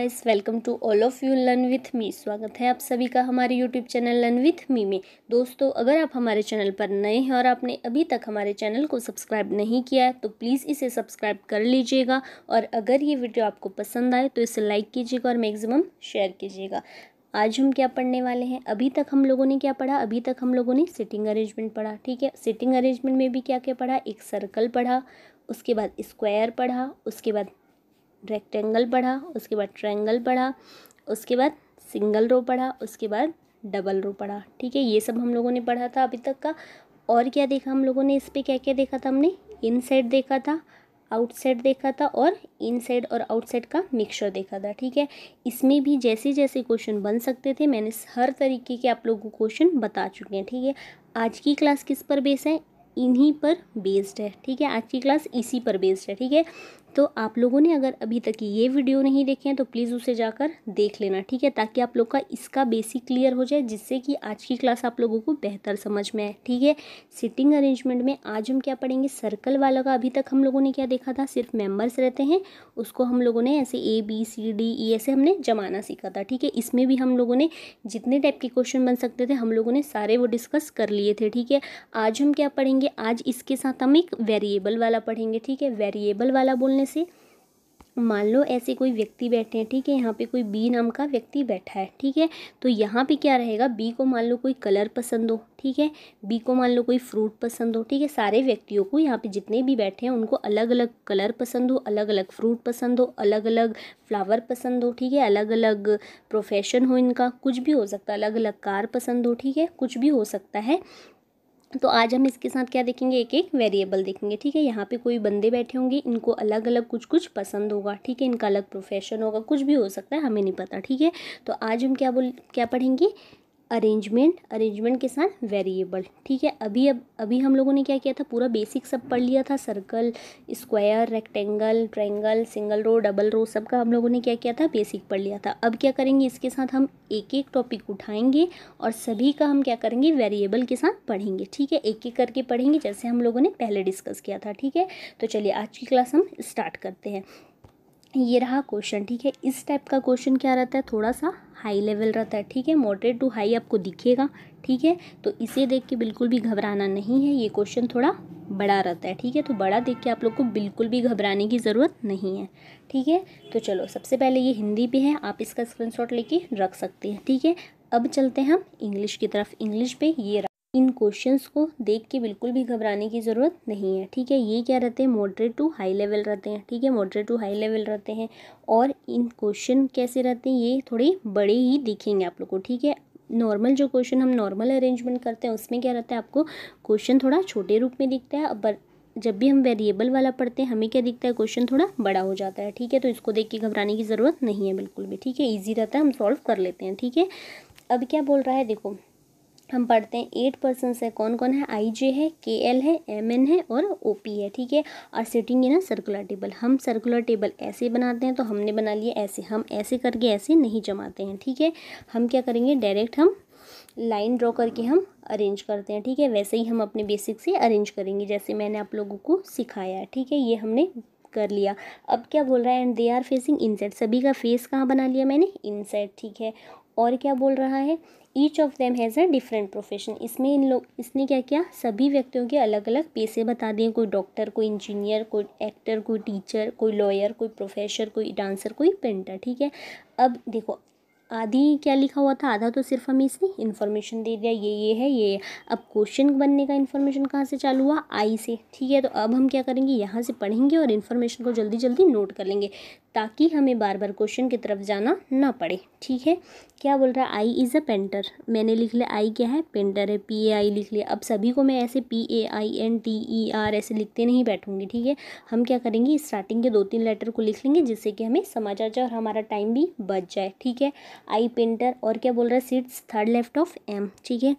Guys welcome to all of you learn with me स्वागत है आप सभी का हमारे YouTube channel learn with me में दोस्तों अगर आप हमारे चैनल पर नए हैं और आपने अभी तक हमारे चैनल को सब्सक्राइब नहीं किया है तो प्लीज़ इसे सब्सक्राइब कर लीजिएगा और अगर ये वीडियो आपको पसंद आए तो इसे लाइक कीजिएगा और मैक्सिमम शेयर कीजिएगा आज हम क्या पढ़ने वाले हैं अभी तक हम लोगों ने क्या पढ़ा अभी तक हम लोगों ने सिटिंग अरेंजमेंट पढ़ा ठीक है सिटिंग अरेंजमेंट में भी क्या क्या पढ़ा एक सर्कल पढ़ा उसके बाद स्क्वायर पढ़ा उसके बाद रेक्टेंगल पढ़ा उसके बाद ट्रायंगल पढ़ा उसके बाद सिंगल रो पढ़ा उसके बाद डबल रो पढ़ा ठीक है ये सब हम लोगों ने पढ़ा था अभी तक का और क्या देखा हम लोगों ने इस पर क्या क्या देखा था हमने इन देखा था आउटसाइड देखा था और इनसाइड और आउटसाइड का मिक्सचर देखा था ठीक है इसमें भी जैसे जैसे क्वेश्चन बन सकते थे मैंने हर तरीके के आप लोगों को क्वेश्चन बता चुके हैं ठीक है आज की क्लास किस पर बेस है इन्हीं पर बेस्ड है ठीक है आज की क्लास इसी पर बेस्ड है ठीक है तो आप लोगों ने अगर अभी तक ये वीडियो नहीं देखे हैं तो प्लीज़ उसे जाकर देख लेना ठीक है ताकि आप लोग का इसका बेसिक क्लियर हो जाए जिससे कि आज की क्लास आप लोगों को बेहतर समझ में आए ठीक है सिटिंग अरेंजमेंट में आज हम क्या पढ़ेंगे सर्कल वाला का अभी तक हम लोगों ने क्या देखा था सिर्फ मेम्बर्स रहते हैं उसको हम लोगों ने ऐसे A B C D E ऐसे हमने जमाना सीखा था ठीक है इसमें भी हम लोगों ने जितने टाइप के क्वेश्चन बन सकते थे हम लोगों ने सारे वो डिस्कस कर लिए थे ठीक है आज हम क्या पढ़ेंगे आज इसके साथ हम एक वेरिएबल वाला पढ़ेंगे ठीक है वेरिएबल वाला बोलने करने से मान लो ऐसे कोई व्यक्ति बैठे हैं ठीक है यहाँ पे कोई बी नाम का व्यक्ति बैठा है ठीक है तो यहाँ पे क्या रहेगा बी को मान लो कोई कलर पसंद हो ठीक है बी को मान लो कोई फ्रूट पसंद हो ठीक है सारे व्यक्तियों को यहाँ पे जितने भी बैठे हैं उनको अलग अलग कलर पसंद हो अलग अलग फ्रूट पसंद हो अलग अलग फ्लावर पसंद हो ठीक है अलग अलग प्रोफेशन हो इनका कुछ भी हो सकता है अलग अलग कार पसंद हो ठीक है कुछ भी हो सकता है तो आज हम इसके साथ क्या देखेंगे एक एक वेरिएबल देखेंगे ठीक है यहाँ पे कोई बंदे बैठे होंगे इनको अलग अलग कुछ कुछ पसंद होगा ठीक है इनका अलग प्रोफेशन होगा कुछ भी हो सकता है हमें नहीं पता ठीक है तो आज हम क्या बोल क्या पढ़ेंगे अरेंजमेंट अरेंजमेंट के साथ वेरिएबल ठीक है अभी अब अभी हम लोगों ने क्या किया था पूरा बेसिक सब पढ़ लिया था circle square rectangle triangle single row double row सब का हम लोगों ने क्या किया था बेसिक पढ़ लिया था अब क्या करेंगे इसके साथ हम एक एक टॉपिक उठाएंगे और सभी का हम क्या करेंगे वेरिएबल के साथ पढ़ेंगे ठीक है एक एक करके पढ़ेंगे जैसे हम लोगों ने पहले डिस्कस किया था ठीक है तो चलिए आज की क्लास हम स्टार्ट करते हैं ये रहा क्वेश्चन ठीक है इस टाइप का क्वेश्चन क्या रहता है थोड़ा सा हाई लेवल रहता है ठीक है मॉडरेट टू हाई आपको दिखेगा ठीक है तो इसे देख के बिल्कुल भी घबराना नहीं है ये क्वेश्चन थोड़ा बड़ा रहता है ठीक है तो बड़ा देख के आप लोग को बिल्कुल भी घबराने की ज़रूरत नहीं है ठीक है तो चलो सबसे पहले ये हिंदी भी है आप इसका स्क्रीन लेके रख सकते हैं ठीक है अब चलते हैं हम इंग्लिश की तरफ इंग्लिश पे ये इन क्वेश्चंस को देख के बिल्कुल भी घबराने की ज़रूरत नहीं है ठीक है ये क्या रहते हैं मॉडरेट टू हाई लेवल रहते हैं ठीक है मॉडरेट टू हाई लेवल रहते हैं और इन क्वेश्चन कैसे रहते हैं ये थोड़े बड़े ही दिखेंगे आप लोग को ठीक है नॉर्मल जो क्वेश्चन हम नॉर्मल अरेंजमेंट करते हैं उसमें क्या रहता है आपको क्वेश्चन थोड़ा छोटे रूप में दिखता है अब जब भी हम वेरिएबल वाला पढ़ते हैं हमें क्या दिखता है क्वेश्चन थोड़ा बड़ा हो जाता है ठीक है तो इसको देख के घबराने की ज़रूरत नहीं है बिल्कुल भी ठीक है ईजी रहता है हम सॉल्व कर लेते हैं ठीक है अब क्या बोल रहा है देखो हम पढ़ते हैं एट पर्सनस है कौन कौन है आई जे है के एल है एम एन है और ओ पी है ठीक है और सिटिंग इन सर्कुलर टेबल हम सर्कुलर टेबल ऐसे बनाते हैं तो हमने बना लिया ऐसे हम ऐसे करके ऐसे नहीं जमाते हैं ठीक है हम क्या करेंगे डायरेक्ट हम लाइन ड्रॉ करके हम अरेंज करते हैं ठीक है वैसे ही हम अपने बेसिक से अरेंज करेंगे जैसे मैंने आप लोगों को सिखाया ठीक है ये हमने कर लिया अब क्या बोल रहा है and they are facing inside सभी का फेस कहाँ बना लिया मैंने इनसेट ठीक है और क्या बोल रहा है each of them has a different profession इसमें इन लोग इसने क्या किया सभी व्यक्तियों के अलग अलग पैसे बता दिए कोई डॉक्टर कोई इंजीनियर कोई एक्टर कोई टीचर कोई लॉयर कोई प्रोफेसर कोई डांसर कोई पेंटर ठीक है अब देखो आधी क्या लिखा हुआ था आधा तो सिर्फ हमें इसने इन्फॉर्मेशन दे दिया ये ये है ये अब क्वेश्चन बनने का इन्फॉर्मेशन कहाँ से चालू हुआ आई से ठीक है तो अब हम क्या करेंगे यहाँ से पढ़ेंगे और इन्फॉर्मेशन को जल्दी जल्दी नोट कर लेंगे ताकि हमें बार बार क्वेश्चन की तरफ जाना ना पड़े ठीक है क्या बोल रहा है आई इज़ अ पेंटर मैंने लिख लिया आई क्या है पेंटर है पी ए आई लिख लिया अब सभी को मैं ऐसे P A I N T E R ऐसे लिखते नहीं बैठूंगी ठीक है हम क्या करेंगे स्टार्टिंग के दो तीन लेटर को लिख लेंगे जिससे कि हमें समझ आ जाए और हमारा टाइम भी बच जाए ठीक है आई पेंटर और क्या बोल रहा है seats third left of M ठीक है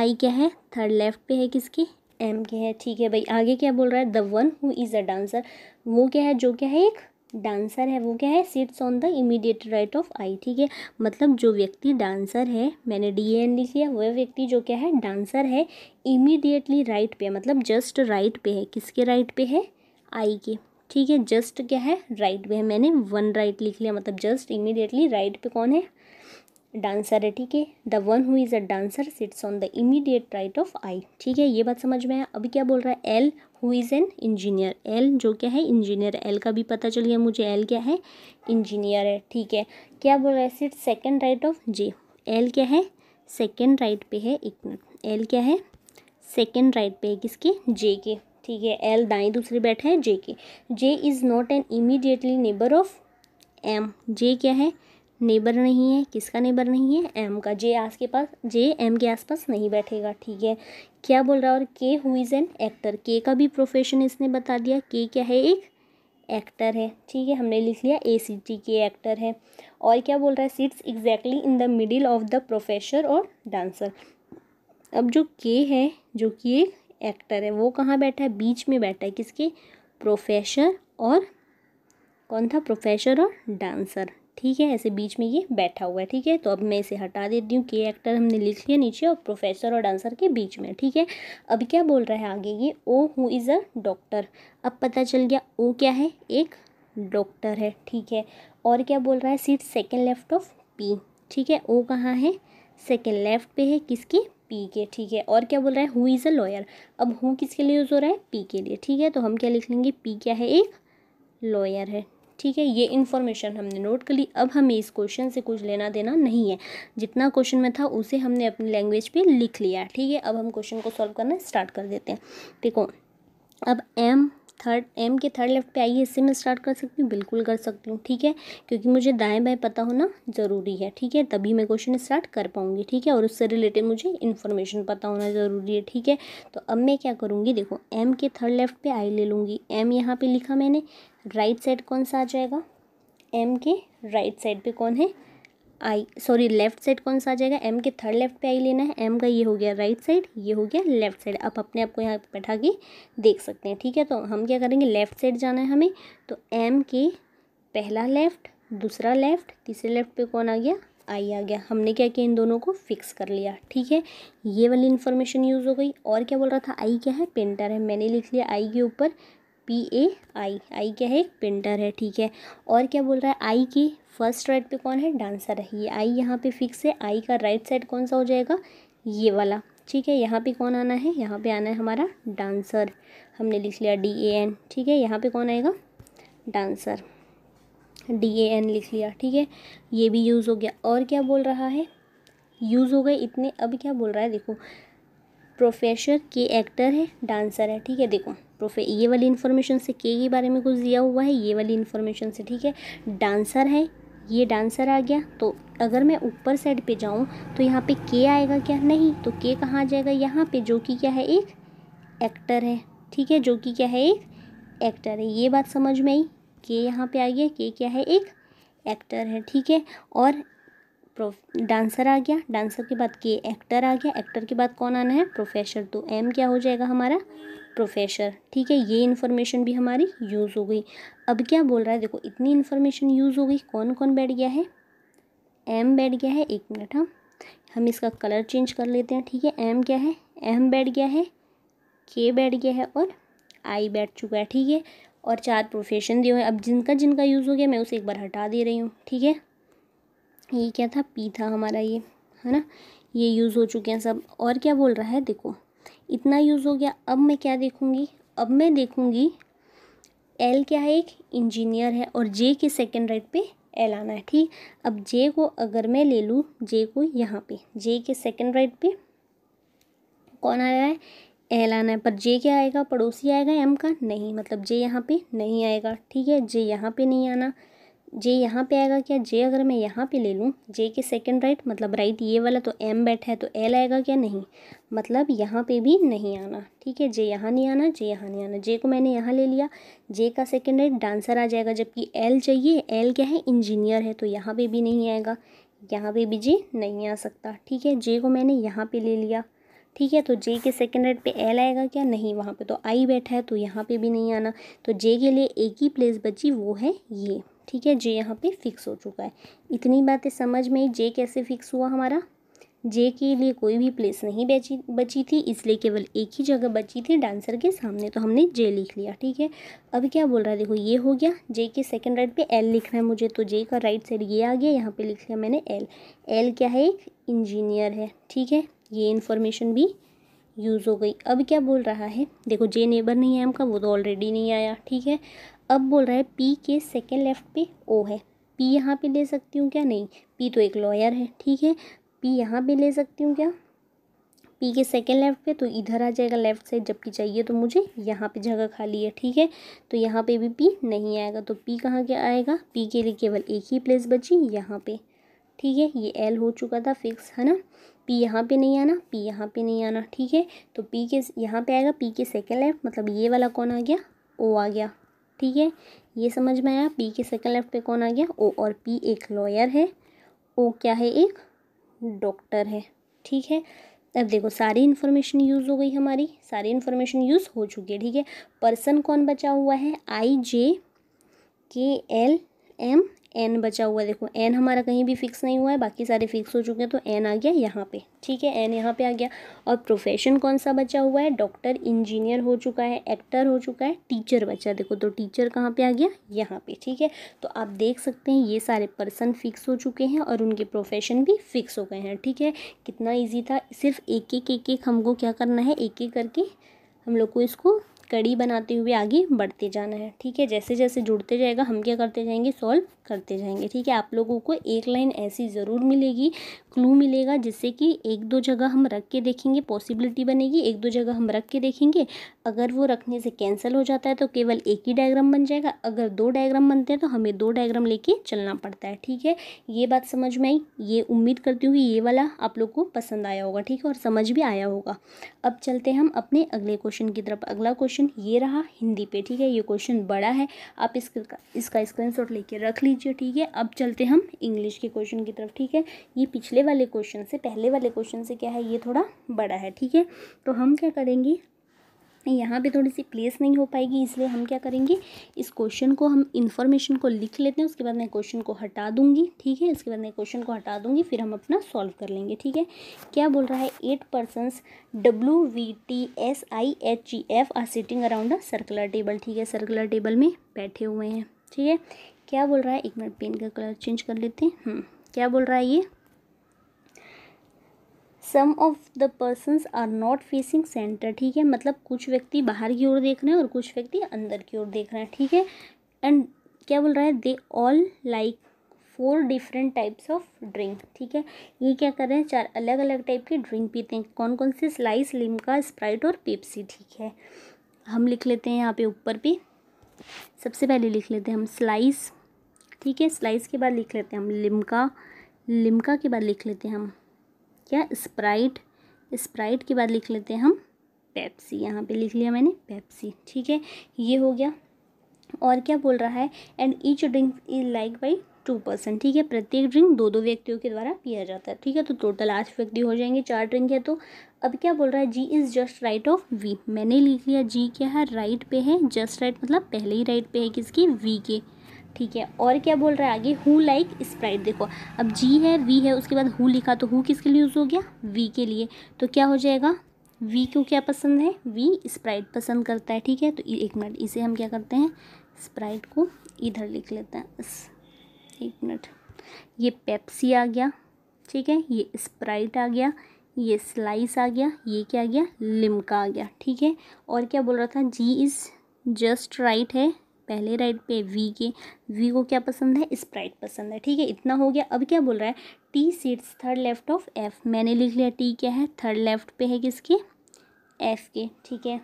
आई क्या है थर्ड लेफ्ट पे है किसकी एम के है ठीक है भाई आगे क्या बोल रहा है the one who is a dancer वो क्या है जो क्या है एक डांसर है वो क्या है seats on the immediate right of I ठीक है मतलब जो व्यक्ति डांसर है मैंने डी एन लिख लिया वह व्यक्ति जो क्या है डांसर है इमीडिएटली राइट पे मतलब जस्ट राइट पे है किसके राइट पे है आई के ठीक है जस्ट क्या है राइट पे है मैंने वन राइट लिख लिया मतलब जस्ट इमीडिएटली राइट पे कौन है डांसर है ठीक है the one who is a dancer sits on the immediate right of I ठीक है ये बात समझ में आया अभी क्या बोल रहा है L who is an engineer L जो क्या है इंजीनियर एल का भी पता चल गया मुझे एल क्या है इंजीनियर है ठीक है क्या बोल रहा है sit second right of J L क्या है सेकेंड राइट पे है एक मिनट एल क्या है सेकेंड राइट पे है किसके जे के ठीक है एल दाएं दूसरे बैठे हैं जे के J is not an immediately neighbour of M J क्या है नेबर नहीं है किसका नेबर नहीं है एम का जे आस के पास जे एम के आसपास नहीं बैठेगा ठीक है क्या बोल रहा है और के हु इज़ एन एक्टर के का भी प्रोफेशन इसने बता दिया के क्या है एक एक्टर है ठीक है हमने लिख लिया ए सी टी के एक्टर है और क्या बोल रहा है sits exactly in the middle of the professor और डांसर अब जो के है जो कि एक एक्टर है वो कहाँ बैठा है बीच में बैठा है किसके प्रोफेसर और कौन था प्रोफेसर और डांसर ठीक है ऐसे बीच में ये बैठा हुआ है ठीक है तो अब मैं इसे हटा देती हूँ कि एक्टर हमने लिख लिया नीचे और प्रोफेसर और डांसर के बीच में ठीक है अब क्या बोल रहा है आगे ये O who is a doctor अब पता चल गया ओ क्या है एक डॉक्टर है ठीक है और क्या बोल रहा है seat second left of P ठीक है ओ कहाँ है सेकेंड लेफ्ट पे है किसकी पी के ठीक है और क्या बोल रहा है हु इज़ अ लॉयर अब हु किसके लिए यूज़ हो रहा है पी के लिए ठीक है तो हम क्या लिख लेंगे पी क्या है एक लॉयर है ठीक है ये इन्फॉर्मेशन हमने नोट कर ली अब हमें इस क्वेश्चन से कुछ लेना देना नहीं है जितना क्वेश्चन में था उसे हमने अपनी लैंग्वेज पे लिख लिया ठीक है अब हम क्वेश्चन को सॉल्व करना स्टार्ट कर देते हैं देखो अब एम थर्ड एम के थर्ड लेफ्ट पे आई है इससे मैं स्टार्ट कर सकती हूँ बिल्कुल कर सकती हूँ ठीक है क्योंकि मुझे दाएं बाएं पता होना ज़रूरी है ठीक है तभी मैं क्वेश्चन स्टार्ट कर पाऊँगी ठीक है और उससे रिलेटेड मुझे इन्फॉर्मेशन पता होना ज़रूरी है ठीक है तो अब मैं क्या करूँगी देखो एम के थर्ड लेफ्ट पर आई ले लूँगी एम यहाँ पर लिखा मैंने राइट साइड कौन सा आ जाएगा एम के राइट साइड पर कौन है आई सॉरी लेफ्ट साइड कौन सा आ जाएगा एम के थर्ड लेफ्ट पे आई लेना है एम का ये हो गया राइट साइड ये हो गया लेफ्ट साइड आप अपने आप को यहाँ बैठा के देख सकते हैं ठीक है तो हम क्या करेंगे लेफ्ट साइड जाना है हमें तो एम के पहला लेफ्ट दूसरा लेफ्ट तीसरे लेफ्ट पे कौन आ गया आई आ गया हमने क्या किया इन दोनों को फिक्स कर लिया ठीक है ये वाली इन्फॉर्मेशन यूज़ हो गई और क्या बोल रहा था आई क्या है पेंटर है मैंने लिख लिया आई के ऊपर पी ए आई आई क्या है पेंटर है ठीक है और क्या बोल रहा है आई की फर्स्ट राइट पे कौन है डांसर है ये आई यहाँ पे फिक्स है आई का राइट साइड कौन सा हो जाएगा ये वाला ठीक है यहाँ पे कौन आना है यहाँ पे आना है हमारा डांसर हमने लिख लिया डी ए एन ठीक है यहाँ पे कौन आएगा डांसर डी ए एन लिख लिया ठीक है ये भी यूज़ हो गया और क्या बोल रहा है यूज़ हो गए इतने अब क्या बोल रहा है देखो प्रोफेसर के एक्टर है डांसर है ठीक है देखो प्रोफे ये वाली इन्फॉर्मेशन से के के बारे में कुछ दिया हुआ है ये वाली इन्फॉर्मेशन से ठीक है डांसर है ये डांसर आ गया तो अगर मैं ऊपर साइड पे जाऊँ तो यहाँ पे के आएगा क्या नहीं तो के कहाँ जाएगा यहाँ पे जो कि क्या है एक एक्टर है ठीक है जो कि क्या है एक एक्टर है ये बात समझ में आई के यहाँ पे आ गया के क्या है एक एक्टर है ठीक है और डांसर आ गया डांसर के बाद के एक्टर आ गया एक्टर के बाद कौन आना है प्रोफेसर तो एम क्या हो जाएगा हमारा प्रोफेसर ठीक है ये इन्फॉर्मेशन भी हमारी यूज़ हो गई अब क्या बोल रहा है देखो इतनी इन्फॉर्मेशन यूज़ हो गई कौन कौन बैठ गया है एम बैठ गया है एक मिनट हम हाँ। हम इसका कलर चेंज कर लेते हैं ठीक है एम क्या है एम बैठ गया है के बैठ गया है और आई बैठ चुका है ठीक है और चार प्रोफेशन दिए हुए अब जिनका जिनका यूज़ हो गया मैं उसे एक बार हटा दे रही हूँ ठीक है ये क्या था पी था हमारा ये है ना ये यूज़ हो चुके हैं सब और क्या बोल रहा है देखो इतना यूज़ हो गया अब मैं क्या देखूँगी अब मैं देखूँगी एल क्या है एक इंजीनियर है और जे के सेकेंड राइट पे एल आना है ठीक अब जे को अगर मैं ले लूँ जे को यहाँ पे जे के सेकेंड राइट पे कौन आया है एल आना है पर जे क्या आएगा पड़ोसी आएगा एम का नहीं मतलब जे यहाँ पे नहीं आएगा ठीक है जे यहाँ पे नहीं आना जे यहाँ पे आएगा क्या जे अगर मैं यहाँ पे ले लूँ जे के सेकंड राइट मतलब राइट ये वाला तो एम बैठा है तो एल आएगा क्या नहीं मतलब यहाँ पे भी नहीं आना ठीक है जे यहाँ नहीं आना जे यहाँ नहीं आना जे को मैंने यहाँ ले लिया जे का सेकंड राइट डांसर आ जाएगा जबकि एल चाहिए एल क्या है इंजीनियर है तो यहाँ पर भी नहीं आएगा यहाँ पर भी जे नहीं आ सकता ठीक है जे को मैंने यहाँ पर ले लिया ठीक है तो जे के सेकेंड राइट पे एल आएगा क्या नहीं वहाँ पे तो आई बैठा है तो यहाँ पे भी नहीं आना तो जे के लिए एक ही प्लेस बची वो है ये ठीक है जे यहाँ पे फिक्स हो चुका है इतनी बातें समझ में जे कैसे फिक्स हुआ हमारा जे के लिए कोई भी प्लेस नहीं बची बची थी इसलिए केवल एक ही जगह बची थी डांसर के सामने तो हमने जे लिख लिया ठीक है अब क्या बोल रहा है देखो ये हो गया जे के सेकंड राइट पे एल लिखना है मुझे तो जे का राइट साइड ये आ गया यहाँ पे लिख लिया मैंने एल एल क्या है एक इंजीनियर है ठीक है ये इन्फॉर्मेशन भी यूज़ हो गई अब क्या बोल रहा है देखो जे नेबर नहीं है का वो तो ऑलरेडी नहीं आया ठीक है अब बोल रहा है पी के सेकेंड लेफ्ट पे ओ है पी यहाँ पे ले सकती हूँ क्या नहीं पी तो एक लॉयर है ठीक है पी यहाँ पे ले सकती हूँ क्या पी के सेकेंड लेफ्ट पे तो इधर आ जाएगा लेफ्ट साइड जबकि चाहिए तो मुझे यहाँ पे जगह खाली है ठीक है तो यहाँ पे भी पी नहीं आएगा तो पी कहाँ क्या आएगा पी के लिए केवल एक ही प्लेस बची यहाँ पे ठीक है ये एल हो चुका था फिक्स है ना पी यहाँ पे नहीं आना पी यहाँ पे नहीं आना ठीक है तो पी के यहाँ पे आएगा पी के सेकेंड लेफ्ट मतलब ये वाला कौन आ गया ओ आ गया ठीक है ये समझ में आया पी के सेकंड लेफ्ट पे कौन आ गया ओ और पी एक लॉयर है ओ क्या है एक डॉक्टर है ठीक है अब देखो सारी इन्फॉर्मेशन यूज़ हो गई हमारी सारी इन्फॉर्मेशन यूज़ हो चुकी है ठीक है पर्सन कौन बचा हुआ है आई जे के एल एम एन बचा हुआ है देखो एन हमारा कहीं भी फिक्स नहीं हुआ है बाकी सारे फिक्स हो चुके हैं तो एन आ गया यहाँ पे ठीक है एन यहाँ पे आ गया और प्रोफेशन कौन सा बचा हुआ है डॉक्टर इंजीनियर हो चुका है एक्टर हो चुका है टीचर बचा देखो तो टीचर कहाँ पर आ गया यहाँ पे ठीक है तो आप देख सकते हैं ये सारे पर्सन फिक्स हो चुके हैं और उनके प्रोफेशन भी फिक्स हो गए हैं ठीक है कितना ईजी था सिर्फ एक एक एक एक हमको क्या करना है एक एक करके हम लोग को इसको कड़ी बनाते हुए आगे बढ़ते जाना है ठीक है जैसे जैसे जुड़ते जाएगा हम क्या करते जाएंगे सॉल्व करते जाएंगे ठीक है आप लोगों को एक लाइन ऐसी ज़रूर मिलेगी क्लू मिलेगा जिससे कि एक दो जगह हम रख के देखेंगे पॉसिबिलिटी बनेगी एक दो जगह हम रख के देखेंगे अगर वो रखने से कैंसिल हो जाता है तो केवल एक ही डायग्राम बन जाएगा अगर दो डायग्राम बनते हैं तो हमें दो डायग्राम लेके चलना पड़ता है ठीक है ये बात समझ में आई ये उम्मीद करती हूँ कि ये वाला आप लोग को पसंद आया होगा ठीक है और समझ भी आया होगा अब चलते हम अपने अगले क्वेश्चन की तरफ अगला क्वेश्चन ये रहा हिंदी पे ठीक है ये क्वेश्चन बड़ा है आप इसका इसका स्क्रीन लेके रख लीजिए ठीक है अब चलते हम इंग्लिश के क्वेश्चन की तरफ ठीक है ये पिछले वाले क्वेश्चन से पहले वाले क्वेश्चन से क्या है ये थोड़ा बड़ा है ठीक है तो हम क्या करेंगे यहाँ पे थोड़ी सी प्लेस नहीं हो पाएगी इसलिए हम क्या करेंगे इस क्वेश्चन को हम इन्फॉर्मेशन को लिख लेते हैं उसके बाद मैं क्वेश्चन को हटा दूँगी ठीक है इसके बाद मैं क्वेश्चन को हटा दूंगी फिर हम अपना सॉल्व कर लेंगे ठीक है क्या बोल रहा है eight persons W V T S I H G F are sitting around a circular table ठीक है सर्कुलर टेबल में बैठे हुए हैं ठीक है क्या बोल रहा है एक मिनट पेन का कलर चेंज कर लेते हैं हम्म, क्या बोल रहा है ये some of the persons are not facing centre ठीक है मतलब कुछ व्यक्ति बाहर की ओर देख रहे हैं और कुछ व्यक्ति अंदर की ओर देख रहे हैं ठीक है एंड क्या बोल रहा है they all like four different types of drink ठीक है ये क्या कर रहे हैं चार अलग अलग टाइप के ड्रिंक पीते हैं कौन कौन से स्लाइस लिमका स्प्राइट और पेप्सी ठीक है हम लिख लेते हैं यहाँ पे ऊपर भी सबसे पहले लिख लेते हैं हम स्लाइस ठीक है स्लाइस के बाद लिख लेते हैं हम लिमका लिमका के बाद लिख लेते हैं हम क्या स्प्राइट स्प्राइट के बाद लिख लेते हैं हम पेप्सी यहाँ पे लिख लिया मैंने पेप्सी ठीक है ये हो गया और क्या बोल रहा है and each drink is like by two person ठीक है प्रत्येक ड्रिंक दो दो व्यक्तियों के द्वारा पिया जाता है ठीक है तो टोटल आठ व्यक्ति हो जाएंगे चार ड्रिंक है तो अब क्या बोल रहा है G is just right of V मैंने लिख लिया जी क्या है राइट पे है जस्ट राइट मतलब पहले ही राइट पे है किसकी वी के ठीक है और क्या बोल रहा है आगे हु लाइक स्प्राइट देखो अब जी है वी है उसके बाद हु लिखा तो हु किसके लिए यूज़ हो गया वी के लिए तो क्या हो जाएगा वी को क्या पसंद है वी स्प्राइट पसंद करता है ठीक है तो एक मिनट इसे हम क्या करते हैं स्प्राइट को इधर लिख लेते हैं एक मिनट ये पेप्सी आ गया ठीक है ये स्प्राइट आ गया ये स्लाइस आ गया ये क्या आ गया लिमका आ गया ठीक है और क्या बोल रहा था जी इज़ जस्ट राइट है पहले राइट पे वी के वी को क्या पसंद है स्प्राइट पसंद है ठीक है इतना हो गया अब क्या बोल रहा है T seats third left of F मैंने लिख लिया टी क्या है थर्ड लेफ्ट पे है किसके एफ के ठीक है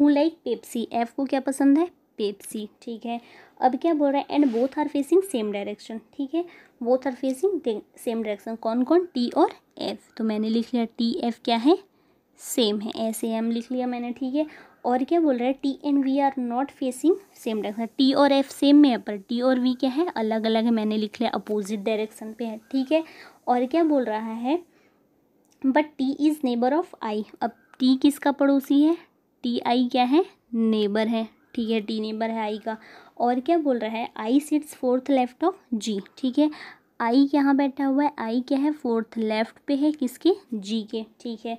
हु लाइक पेप्सी एफ को क्या पसंद है पेप्सी ठीक है अब क्या बोल रहा है and both are facing same direction ठीक है both are facing same direction कौन कौन टी और एफ तो मैंने लिख लिया टी एफ क्या है सेम है ऐसे एम लिख लिया मैंने ठीक है और क्या बोल रहा है T and V are not facing same direction T और एफ सेम में है पर टी और वी क्या है अलग अलग है मैंने लिख लिया अपोजिट डायरेक्शन पे है ठीक है और क्या बोल रहा है but T is neighbour of I अब टी किसका पड़ोसी है टी आई क्या है नेबर है ठीक है टी नेबर है आई का और क्या बोल रहा है I sits fourth left of G ठीक है आई यहाँ बैठा हुआ है आई क्या है फोर्थ लेफ्ट पे है किसके जी के ठीक है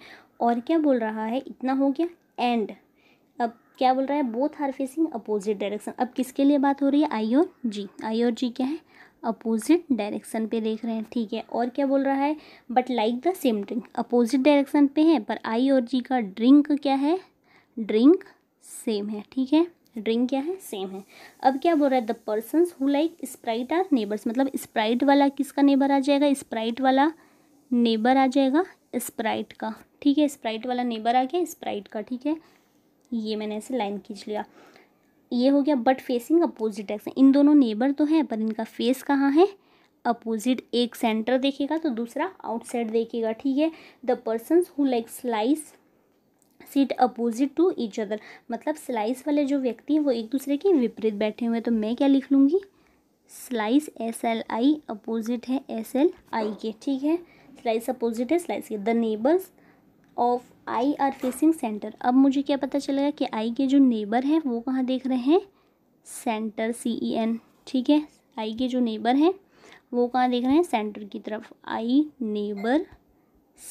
और क्या बोल रहा है इतना हो गया एंड क्या बोल रहा है both are facing opposite direction अब किसके लिए बात हो रही है आई और जी आई और जी क्या है अपोजिट डायरेक्शन पे देख रहे हैं ठीक है और क्या बोल रहा है but like the same drink opposite direction पे है पर आई और जी का ड्रिंक क्या है ड्रिंक सेम है ठीक है ड्रिंक क्या है सेम है अब क्या बोल रहा है the person who like Sprite are neighbours मतलब स्प्राइट वाला किसका नेबर आ जाएगा स्प्राइट वाला नेबर आ जाएगा स्प्राइट का ठीक है स्प्राइट वाला नेबर आ गया स्प्राइट का ठीक है ये मैंने ऐसे लाइन खींच लिया ये हो गया बट फेसिंग अपोजिट एक्स इन दोनों नेबर तो हैं पर इनका फेस कहाँ है अपोजिट एक सेंटर देखेगा तो दूसरा आउटसाइड देखेगा ठीक है the person who like Slice seat opposite to each other मतलब स्लाइस वाले जो व्यक्ति हैं वो एक दूसरे के विपरीत बैठे हुए हैं तो मैं क्या लिख लूँगी Slice S L I opposite है एस एल आई के ठीक है स्लाइस अपोजिट है स्लाइस के the neighbours of I are facing centre अब मुझे क्या पता चलेगा कि आई के जो नेबर हैं वो कहाँ देख रहे हैं सेंटर सी ई एन ठीक है आई के जो नेबर हैं वो कहाँ देख रहे हैं सेंटर की तरफ आई नेबर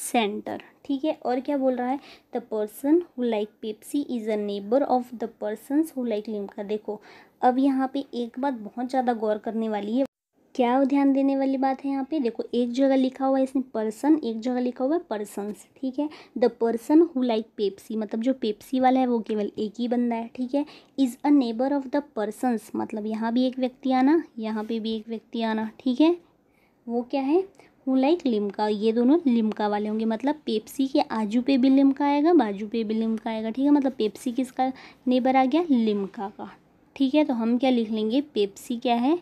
सेंटर ठीक है और क्या बोल रहा है the person who like Pepsi is a neighbour of the person who like Limca देखो अब यहाँ पे एक बात बहुत ज़्यादा गौर करने वाली है क्या ध्यान देने वाली बात है यहाँ पे देखो एक जगह लिखा हुआ है इसने पर्सन एक जगह लिखा हुआ है पर्सन ठीक है the person who like Pepsi मतलब जो पेप्सी वाला है वो केवल एक ही बंदा है ठीक है is a neighbour of the persons मतलब यहाँ भी एक व्यक्ति आना यहाँ पे भी एक व्यक्ति आना ठीक है वो क्या है हु लाइक लिमका ये दोनों लिमका वाले होंगे मतलब पेप्सी के आजू पे भी लिमका आएगा बाजू पे भी लिमका आएगा ठीक है मतलब पेप्सी किसका नेबर आ गया लिमका का ठीक है तो हम क्या लिख लेंगे पेप्सी क्या है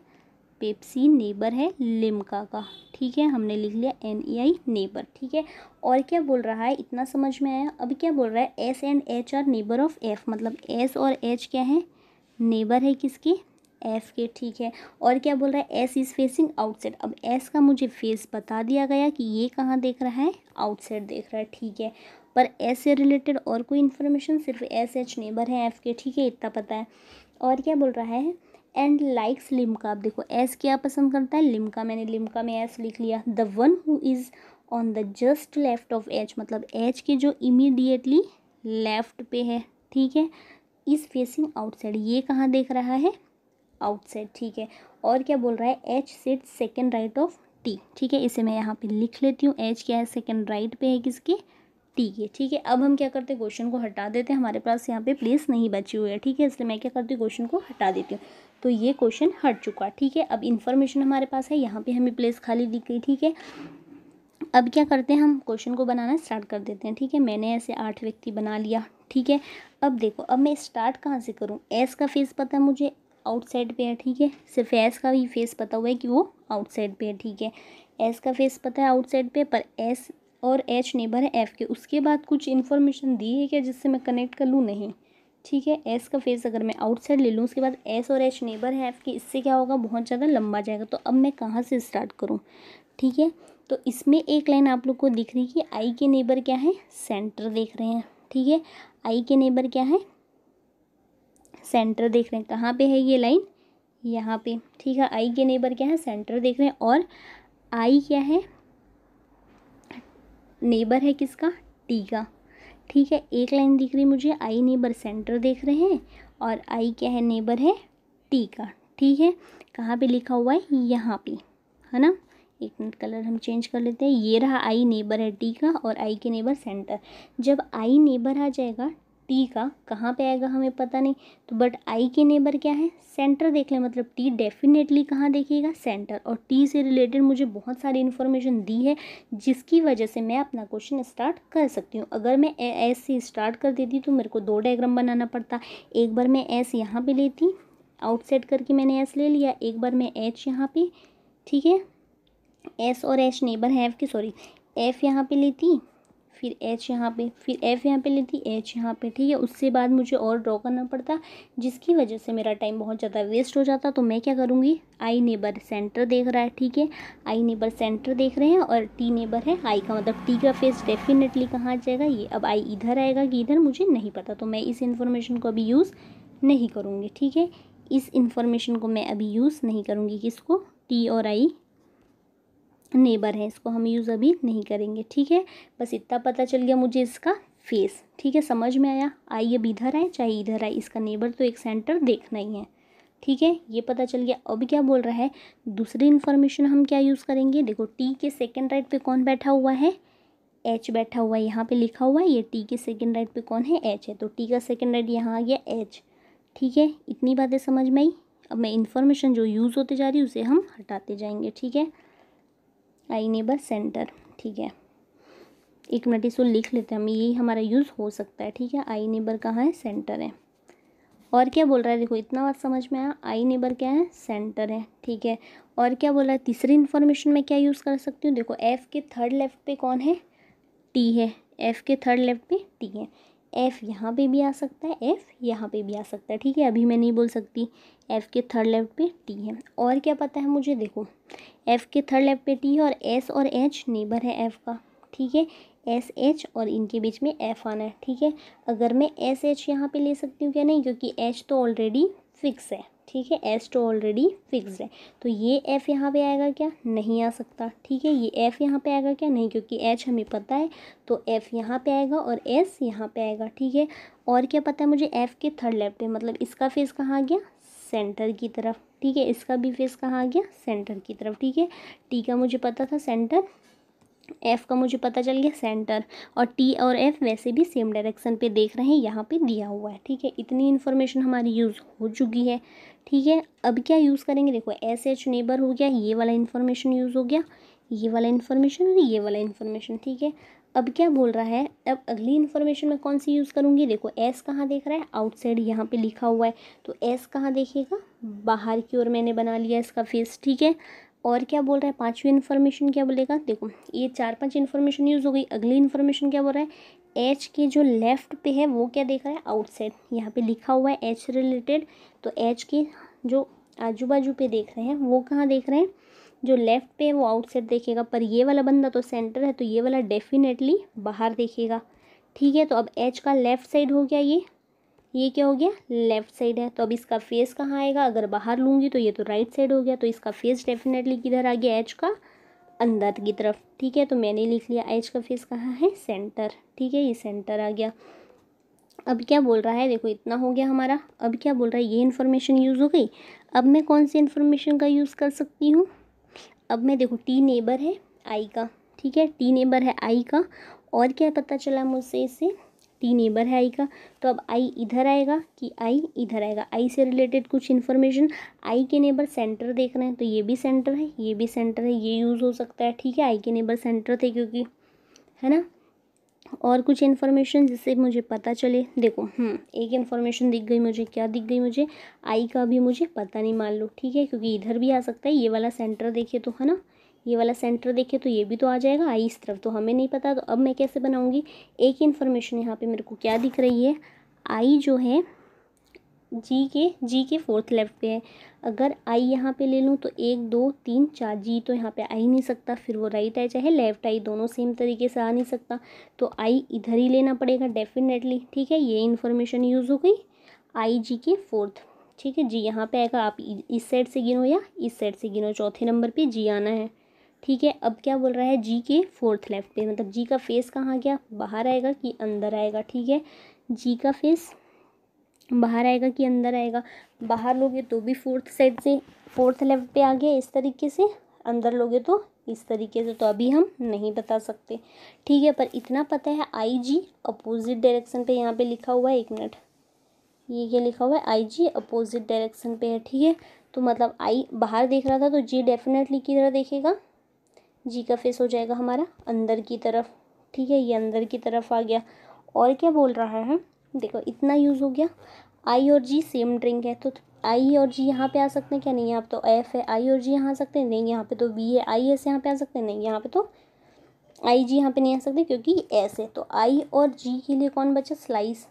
पेप्सी नेबर है लिमका का ठीक है हमने लिख लिया एन ई आई नेबर ठीक है और क्या बोल रहा है इतना समझ में आया अब क्या बोल रहा है S and H are neighbour of F मतलब एस और एच क्या है नेबर है किसके एफ़ के ठीक है और क्या बोल रहा है एस इज़ फेसिंग आउटसाइड अब एस का मुझे फेस बता दिया गया कि ये कहाँ देख रहा है आउटसाइड देख रहा है ठीक है पर एस से रिलेटेड और कोई इन्फॉर्मेशन सिर्फ एस एच नेबर है एफ़ के ठीक है इतना पता है और क्या बोल रहा है एंड लाइक्स लिमका आप देखो एस क्या पसंद करता है लिमका मैंने लिमका में एस लिख लिया the one who is on the just left of H मतलब एच के जो इमीडिएटली लेफ्ट पे है ठीक है इज़ फेसिंग आउटसाइड ये कहाँ देख रहा है आउटसाइड ठीक है और क्या बोल रहा है H set second right of T ठीक है इसे मैं यहाँ पे लिख लेती हूँ एच क्या है सेकेंड राइट पे है किसके ठीक है ठीक है अब हम क्या करते हैं क्वेश्चन को हटा देते हैं हमारे पास यहाँ पे प्लेस नहीं बची हुई है ठीक है इसलिए मैं क्या करती हूँ क्वेश्चन को हटा देती हूँ तो ये क्वेश्चन हट चुका ठीक है अब इन्फॉर्मेशन हमारे पास है यहाँ पे हमें प्लेस खाली दिख गई ठीक है अब क्या करते हैं हम क्वेश्चन को बनाना स्टार्ट कर देते हैं ठीक है मैंने ऐसे आठ व्यक्ति बना लिया ठीक है अब देखो अब मैं स्टार्ट कहाँ से करूँ एस का फेस पता है मुझे आउटसाइड पे है ठीक है सिर्फ एस का भी फेस पता हुआ है कि वो आउटसाइड पे है ठीक है एस का फेस पता है आउटसाइड पे पर एस और एच नेबर है एफ़ के उसके बाद कुछ इन्फॉर्मेशन दी है क्या जिससे मैं कनेक्ट कर लूँ नहीं ठीक है एस का फेस अगर मैं आउटसाइड ले लूँ उसके बाद एस और एच नेबर है एफ़ के इससे क्या होगा बहुत ज़्यादा लंबा जाएगा तो अब मैं कहाँ से स्टार्ट करूँ ठीक है तो इसमें एक लाइन आप लोग को दिख रही है कि आई के नेबर क्या है सेंटर देख रहे हैं ठीक है आई के नेबर क्या है सेंटर देख रहे हैं कहाँ पे है ये लाइन यहाँ पे ठीक है आई के नेबर क्या है सेंटर देख रहे हैं और आई क्या है नेबर है किसका टी का ठीक है एक लाइन दिख रही मुझे आई नेबर सेंटर देख रहे हैं और आई क्या है नेबर है टी का ठीक है कहाँ पे लिखा हुआ है यहाँ पे है ना एक मिनट कलर हम चेंज कर लेते हैं ये रहा आई नेबर है टी का और आई के नेबर सेंटर जब आई नेबर आ जाएगा टी का कहाँ पे आएगा हमें पता नहीं तो बट आई के नेबर क्या है सेंटर देख लें मतलब टी डेफिनेटली कहाँ देखिएगा सेंटर और टी से रिलेटेड मुझे बहुत सारी इन्फॉर्मेशन दी है जिसकी वजह से मैं अपना क्वेश्चन स्टार्ट कर सकती हूँ अगर मैं एस से स्टार्ट कर देती तो मेरे को दो डायग्राम बनाना पड़ता एक बार मैं एस यहाँ पर लेती आउटसेट करके मैंने एस ले लिया एक बार मैं एच यहाँ पर ठीक है एस और एच नेबर हैव की सॉरी एफ यहाँ पे लेती फिर एच यहाँ पे फिर एफ़ यहाँ पे लेती एच यहाँ पे ठीक है उससे बाद मुझे और ड्रॉ करना पड़ता जिसकी वजह से मेरा टाइम बहुत ज़्यादा वेस्ट हो जाता तो मैं क्या करूँगी आई नेबर सेंटर देख रहा है ठीक है आई नेबर सेंटर देख रहे हैं और टी नेबर है आई का मतलब टी का फेस डेफिनेटली कहाँ जाएगा ये अब आई इधर आएगा कि इधर मुझे नहीं पता तो मैं इस इन्फॉर्मेशन को अभी यूज़ नहीं करूँगी ठीक है इस इन्फॉर्मेशन को मैं अभी यूज़ नहीं करूँगी किसको टी और आई नेबर है इसको हम यूज़ अभी नहीं करेंगे ठीक है बस इतना पता चल गया मुझे इसका फेस ठीक है समझ में आया आई अब इधर आए चाहे इधर आए इसका नेबर तो एक सेंटर देखना ही है ठीक है ये पता चल गया अब क्या बोल रहा है दूसरी इन्फॉर्मेशन हम क्या यूज़ करेंगे देखो टी के सेकेंड राइट पे कौन बैठा हुआ है एच बैठा हुआ है यहाँ पे लिखा हुआ है ये टी के सेकेंड राइट पे कौन है एच है तो टी का सेकेंड राइट यहाँ आ गया एच ठीक है इतनी बातें समझ में आई अब मैं इन्फॉर्मेशन जो यूज़ होते जा रही उसे हम हटाते जाएंगे ठीक है आई नेबर सेंटर ठीक है एक मिनट इसको लिख लेते हैं हम यही हमारा यूज़ हो सकता है ठीक है आई नेबर कहाँ है सेंटर है और क्या बोल रहा है देखो इतना बात समझ में आया आई नेबर क्या है सेंटर है ठीक है और क्या बोल रहा है तीसरी इन्फॉर्मेशन में क्या यूज़ कर सकती हूँ देखो एफ़ के थर्ड लेफ्ट पे कौन है टी है एफ़ के थर्ड लेफ्ट पे टी है एफ़ यहाँ पे भी आ सकता है एफ़ यहाँ पे भी आ सकता है ठीक है अभी मैं नहीं बोल सकती एफ़ के थर्ड लेफ्ट पे टी है और क्या पता है मुझे देखो एफ़ के थर्ड लेफ्ट पे टी है और एस और एच नेबर है एफ़ का ठीक है एस एच और इनके बीच में एफ़ आना है ठीक है अगर मैं एस एच यहाँ पर ले सकती हूँ क्या नहीं क्योंकि एच तो ऑलरेडी फिक्स है ठीक है एस तो ऑलरेडी फिक्स है तो ये एफ़ यहाँ पे आएगा क्या नहीं आ सकता ठीक है ये एफ़ यहाँ पे आएगा क्या नहीं क्योंकि एच हमें पता है तो एफ़ यहाँ पे आएगा और एस यहाँ पे आएगा ठीक है और क्या पता है मुझे एफ़ के थर्ड लेफ्ट पे मतलब इसका फेस कहाँ आ गया सेंटर की तरफ ठीक है इसका भी फेस कहाँ आ गया सेंटर की तरफ ठीक है टी का मुझे पता था सेंटर एफ़ का मुझे पता चल गया सेंटर और टी और एफ़ वैसे भी सेम डायरेक्शन पे देख रहे हैं यहाँ पे दिया हुआ है ठीक है इतनी इन्फॉर्मेशन हमारी यूज़ हो चुकी है ठीक है अब क्या यूज़ करेंगे देखो एस एच नेबर हो गया ये वाला इन्फॉर्मेशन यूज़ हो गया ये वाला इन्फॉर्मेशन और ये वाला इन्फॉर्मेशन ठीक है अब क्या बोल रहा है अब अगली इन्फॉर्मेशन मैं कौन सी यूज़ करूँगी देखो एस कहाँ देख रहा है आउटसाइड यहाँ पे लिखा हुआ है तो एस कहाँ देखेगा बाहर की ओर मैंने बना लिया इसका फेस ठीक है और क्या बोल रहा है पांचवी इन्फॉर्मेशन क्या बोलेगा देखो ये चार पांच इन्फॉर्मेशन यूज़ हो गई अगली इन्फॉर्मेशन क्या बोल रहा है एच के जो लेफ़्ट पे है वो क्या देख रहा है आउटसाइड यहाँ पे लिखा हुआ है एच रिलेटेड तो एच के जो आजू बाजू पे देख रहे हैं वो कहाँ देख रहे हैं जो लेफ़्ट पे है वो आउटसाइड देखेगा पर ये वाला बंदा तो सेंटर है तो ये वाला डेफिनेटली बाहर देखेगा ठीक है तो अब एच का लेफ़्ट साइड हो गया ये ये क्या हो गया लेफ़्ट साइड है तो अब इसका फेस कहाँ आएगा अगर बाहर लूँगी तो ये तो राइट साइड हो गया तो इसका फेस डेफिनेटली किधर आ गया एच का अंदर की तरफ ठीक है तो मैंने लिख लिया एच का फेस कहाँ है सेंटर ठीक है ये सेंटर आ गया अब क्या बोल रहा है देखो इतना हो गया हमारा अब क्या बोल रहा है ये इन्फॉर्मेशन यूज़ हो गई अब मैं कौन सी इन्फॉर्मेशन का यूज़ कर सकती हूँ अब मैं देखो टी नेबर है आई का ठीक है टी नेबर है आई का और क्या पता चला मुझसे इससे टी नेबर है आई का तो अब आई इधर आएगा कि आई इधर आएगा आई से रिलेटेड कुछ इन्फॉर्मेशन आई के नेबर सेंटर देख रहे हैं तो ये भी सेंटर है ये भी सेंटर है ये यूज़ हो सकता है ठीक है आई के नेबर सेंटर थे क्योंकि है ना और कुछ इन्फॉर्मेशन जिससे मुझे पता चले देखो हम्म, एक इन्फॉर्मेशन दिख गई मुझे क्या दिख गई मुझे आई का भी मुझे पता नहीं मान लो ठीक है क्योंकि इधर भी आ सकता है ये वाला सेंटर देखिए तो है ना ये वाला सेंटर देखे तो ये भी तो आ जाएगा आई इस तरफ तो हमें नहीं पता तो अब मैं कैसे बनाऊँगी एक ही इन्फॉर्मेशन यहाँ पर मेरे को क्या दिख रही है आई जो है जी के जी के फोर्थ लेफ्ट पे है अगर आई यहाँ पे ले लूँ तो एक दो तीन चार जी तो यहाँ पे आ ही नहीं सकता फिर वो राइट आए चाहे लेफ़्ट आई दोनों सेम तरीके से आ नहीं सकता तो आई इधर ही लेना पड़ेगा डेफिनेटली ठीक है ये इन्फॉर्मेशन यूज़ हो गई आई जी के फोर्थ ठीक है जी यहाँ पे आएगा आप इस साइड से गिनो या इस साइड से गिनो चौथे नंबर पर जी आना है ठीक है अब क्या बोल रहा है जी के फोर्थ लेफ्ट पे मतलब जी का फेस कहाँ गया बाहर आएगा कि अंदर आएगा ठीक है जी का फेस बाहर आएगा कि अंदर आएगा बाहर लोगे तो भी फोर्थ साइड से फोर्थ लेवल पे आ गया इस तरीके से अंदर लोगे तो इस तरीके से तो अभी हम नहीं बता सकते ठीक है पर इतना पता है आई जी अपोजिट डायरेक्शन पे यहाँ पे लिखा हुआ है एक मिनट ये क्या लिखा हुआ है आई जी अपोजिट डायरेक्शन पे है ठीक है तो मतलब आई बाहर देख रहा था तो जी डेफिनेटली किधर देखेगा जी का फेस हो जाएगा हमारा अंदर की तरफ ठीक है ये अंदर की तरफ आ गया और क्या बोल रहा है देखो इतना यूज़ हो गया आई और जी सेम ड्रिंक है तो आई और जी यहाँ पे आ सकते हैं क्या नहीं यहाँ पे तो एफ है आई और जी यहाँ आ सकते हैं नहीं यहाँ पे तो वी है आई एस यहाँ पे आ सकते हैं नहीं यहाँ पे तो आई जी यहाँ पे नहीं आ सकते क्योंकि एस है तो आई और जी के लिए कौन बचा स्लाइस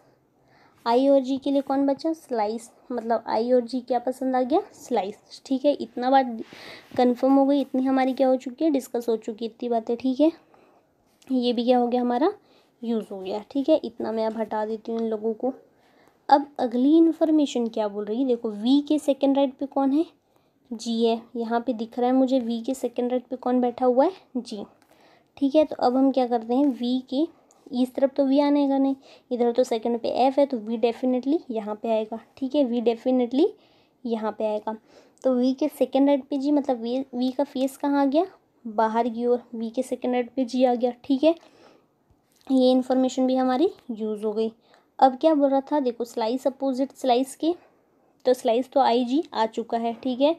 आई और जी के लिए कौन बचा स्लाइस मतलब आई और जी क्या पसंद आ गया स्लाइस ठीक है इतना बात कन्फर्म हो गई इतनी हमारी क्या हो चुकी है डिस्कस हो चुकी है इतनी बातें ठीक है ये भी क्या हो गया हमारा यूज़ हो गया ठीक है इतना मैं अब हटा देती हूँ इन लोगों को अब अगली इन्फॉर्मेशन क्या बोल रही है देखो वी के सेकेंड राइट पे कौन है जी है यहाँ पे दिख रहा है मुझे वी के सेकेंड राइट पे कौन बैठा हुआ है जी ठीक है तो अब हम क्या करते हैं वी के इस तरफ तो वी आने का नहीं इधर तो सेकंड पे एफ है तो वी डेफिनेटली यहाँ पे आएगा ठीक है वी डेफिनेटली यहाँ पे आएगा तो वी के सेकेंड राइट पे जी मतलब वी वी का फेस कहाँ आ गया बाहर की ओर वी के सेकेंड राइट पे जी आ गया ठीक है ये इन्फॉर्मेशन भी हमारी यूज़ हो गई अब क्या बोल रहा था देखो स्लाइस अपोजिट स्लाइस के तो स्लाइस तो आई जी आ चुका है ठीक है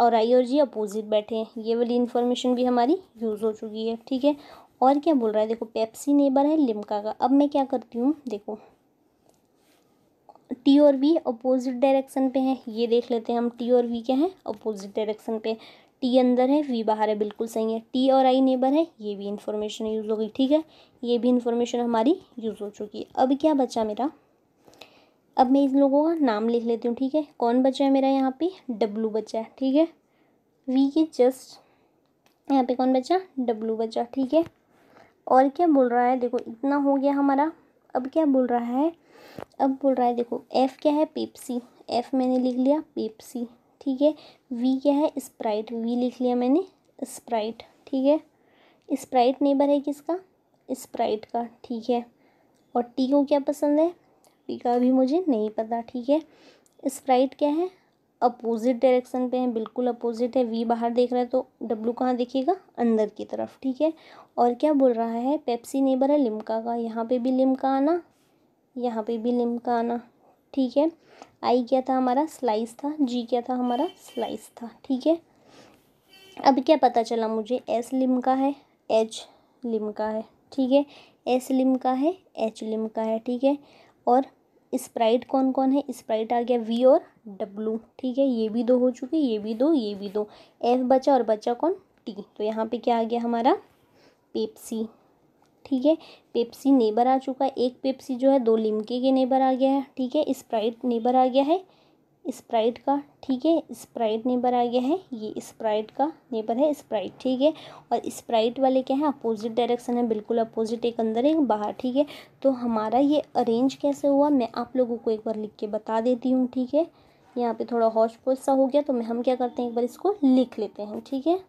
और आई और जी अपोजिट बैठे हैं ये वाली इन्फॉर्मेशन भी हमारी यूज़ हो चुकी है ठीक है और क्या बोल रहा है देखो पेप्सी नेबर है लिमका का अब मैं क्या करती हूँ देखो टी और वी अपोजिट डायरेक्शन पे हैं ये देख लेते हैं हम टी और वी क्या है अपोजिट डायरेक्शन पे टी अंदर है वी बाहर है बिल्कुल सही है टी और आई नेबर है ये भी इन्फॉर्मेशन यूज़ हो गई ठीक है ये भी इन्फॉर्मेशन हमारी यूज़ हो चुकी है अब क्या बचा मेरा अब मैं इन लोगों का नाम लिख लेती हूँ ठीक है कौन बचा है मेरा यहाँ पे डब्लू बचा है ठीक है वी के जस्ट यहाँ पे कौन बचा डब्लू बचा ठीक है और क्या बोल रहा है देखो इतना हो गया हमारा अब क्या बोल रहा है अब बोल रहा है देखो एफ़ क्या है पेप्सी एफ़ मैंने लिख लिया पेप्सी ठीक है वी क्या है स्प्राइट वी लिख लिया मैंने स्प्राइट ठीक है स्प्राइट नेबर है किसका स्प्राइट का ठीक है और टी को क्या पसंद है टी का भी मुझे नहीं पता ठीक है स्प्राइट क्या है अपोजिट डायरेक्शन पे है बिल्कुल अपोजिट है वी बाहर देख रहा है तो डब्लू कहाँ देखेगा अंदर की तरफ ठीक है और क्या बोल रहा है पेप्सी नेबर है लिमका का यहाँ पे भी लिमका आना यहाँ पे भी लिमका आना ठीक है आई क्या था हमारा स्लाइस था जी क्या था हमारा स्लाइस था ठीक है अब क्या पता चला मुझे एस लिम का है एच लिम का है ठीक है एस लिम का है एच लिम का है ठीक है और स्प्राइट कौन कौन है स्प्राइट आ गया वी और डब्लू ठीक है ये भी दो हो चुके ये भी दो ये भी दो एफ बचा और बचा कौन टी तो यहाँ पे क्या आ गया हमारा पेप्सी ठीक है पेप्सी नेबर आ चुका है एक पेप्सी जो है दो लिमके के नेबर आ गया है ठीक है स्प्राइट नेबर आ गया है स्प्राइट का ठीक है स्प्राइट नेबर आ गया है ये स्प्राइट का नेबर है स्प्राइट ठीक है और स्प्राइट वाले क्या है अपोजिट डायरेक्शन है बिल्कुल अपोजिट एक अंदर एक बाहर ठीक है तो हमारा ये अरेंज कैसे हुआ मैं आप लोगों को एक बार लिख के बता देती हूँ ठीक है यहाँ पे थोड़ा हौश पोश सा हो गया तो मैं हम क्या करते हैं एक बार इसको लिख लेते हैं ठीक है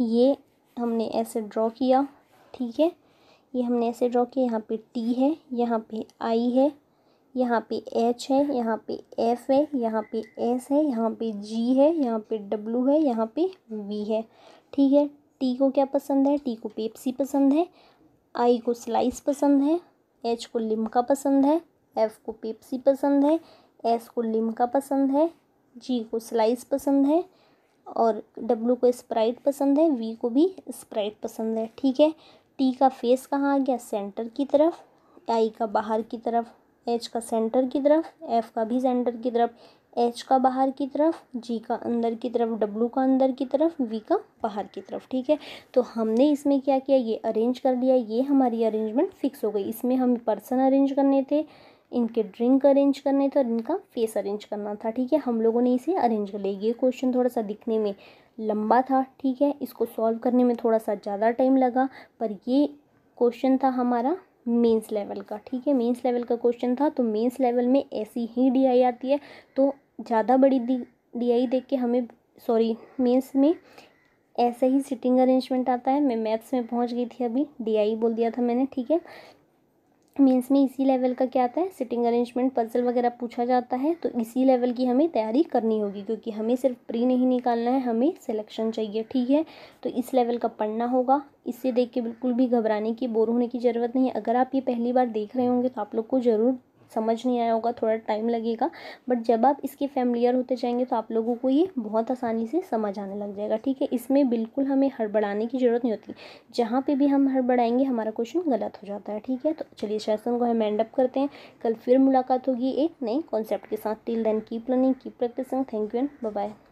ये हमने ऐसे ड्रॉ किया ठीक है ये हमने ऐसे ड्रॉ किया यहाँ पे टी है यहाँ पे आई है यहाँ पे एच है यहाँ पे एफ है यहाँ पे एस है यहाँ पे जी है यहाँ पे डब्लू है यहाँ पे वी है ठीक है टी को क्या पसंद है टी को पेप्सी पसंद है आई को स्लाइस पसंद है एच को लिमका पसंद है एफ को पेप्सी पसंद है एस को लिमका पसंद है जी को स्लाइस पसंद है और डब्लू को स्प्राइट पसंद है वी को भी स्प्राइट पसंद है ठीक है टी का फेस कहाँ आ गया सेंटर की तरफ आई का बाहर की तरफ एच का सेंटर की तरफ एफ का भी सेंटर की तरफ एच का बाहर की तरफ जी का अंदर की तरफ डब्लू का अंदर की तरफ वी का बाहर की तरफ ठीक है तो हमने इसमें क्या किया ये अरेंज कर लिया ये हमारी अरेंजमेंट फिक्स हो गई इसमें हम पर्सन अरेंज करने थे इनके ड्रिंक अरेंज करने थे और इनका फेस अरेंज करना था ठीक है हम लोगों ने इसे अरेंज कर लिया ये क्वेश्चन थोड़ा सा दिखने में लंबा था ठीक है इसको सॉल्व करने में थोड़ा सा ज़्यादा टाइम लगा पर ये क्वेश्चन था हमारा मेंस लेवल का ठीक है मेंस लेवल का क्वेश्चन था तो मेंस लेवल में ऐसी ही डी आती है तो ज़्यादा बड़ी आई देख के हमें सॉरी मेंस में ऐसा ही सिटिंग अरेंजमेंट आता है मैं मैथ्स में पहुंच गई थी अभी डी बोल दिया था मैंने ठीक है मेंस में इसी लेवल का क्या आता है सिटिंग अरेंजमेंट पजल वगैरह पूछा जाता है तो इसी लेवल की हमें तैयारी करनी होगी क्योंकि हमें सिर्फ प्री नहीं निकालना है हमें सिलेक्शन चाहिए ठीक है तो इस लेवल का पढ़ना होगा इससे देख के बिल्कुल भी घबराने की बोर होने की ज़रूरत नहीं है अगर आप ये पहली बार देख रहे होंगे तो आप लोग को ज़रूर समझ नहीं आया होगा थोड़ा टाइम लगेगा बट जब आप इसके फैमिलियर होते जाएंगे तो आप लोगों को ये बहुत आसानी से समझ आने लग जाएगा ठीक है इसमें बिल्कुल हमें हड़बड़ाने की ज़रूरत नहीं होती जहाँ पर भी हम हड़बड़ाएंगे हमारा क्वेश्चन गलत हो जाता है ठीक है तो चलिए शासन को हम एंड अप करते हैं कल फिर मुलाकात होगी एक नए कॉन्सेप्ट के साथ till then keep learning keep practicing thank you and bye